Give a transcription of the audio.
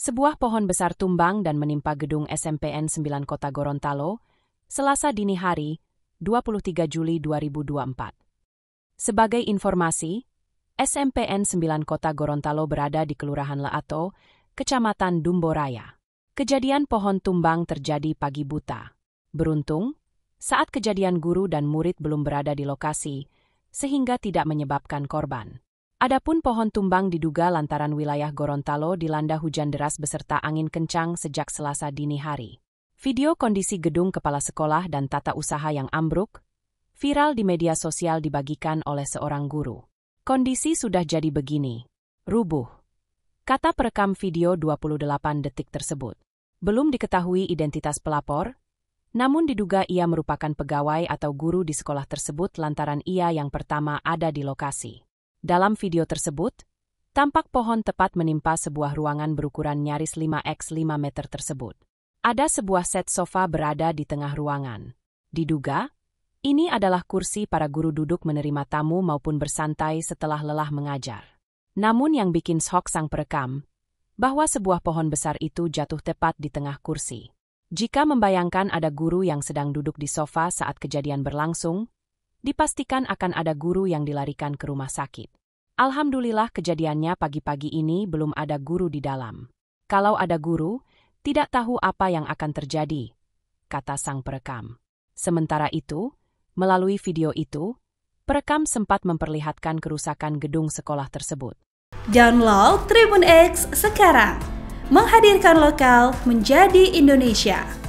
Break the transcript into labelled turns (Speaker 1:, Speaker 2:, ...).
Speaker 1: sebuah pohon besar tumbang dan menimpa gedung SMPN 9 Kota Gorontalo, Selasa dini hari, 23 Juli 2024. Sebagai informasi, SMPN 9 Kota Gorontalo berada di Kelurahan Leato, Kecamatan Dumboraya. Kejadian pohon tumbang terjadi pagi buta. Beruntung, saat kejadian guru dan murid belum berada di lokasi, sehingga tidak menyebabkan korban. Adapun pohon tumbang diduga lantaran wilayah Gorontalo dilanda hujan deras beserta angin kencang sejak Selasa dini hari. Video kondisi gedung kepala sekolah dan tata usaha yang ambruk viral di media sosial dibagikan oleh seorang guru. Kondisi sudah jadi begini. Rubuh. Kata perekam video 28 detik tersebut. Belum diketahui identitas pelapor, namun diduga ia merupakan pegawai atau guru di sekolah tersebut lantaran ia yang pertama ada di lokasi. Dalam video tersebut, tampak pohon tepat menimpa sebuah ruangan berukuran nyaris 5x 5 meter tersebut. Ada sebuah set sofa berada di tengah ruangan. Diduga, ini adalah kursi para guru duduk menerima tamu maupun bersantai setelah lelah mengajar. Namun yang bikin shock sang perekam, bahwa sebuah pohon besar itu jatuh tepat di tengah kursi. Jika membayangkan ada guru yang sedang duduk di sofa saat kejadian berlangsung, dipastikan akan ada guru yang dilarikan ke rumah sakit. Alhamdulillah kejadiannya pagi-pagi ini belum ada guru di dalam. Kalau ada guru, tidak tahu apa yang akan terjadi, kata sang perekam. Sementara itu, melalui video itu, perekam sempat memperlihatkan kerusakan gedung sekolah tersebut. Download Tribun X sekarang, menghadirkan lokal menjadi Indonesia.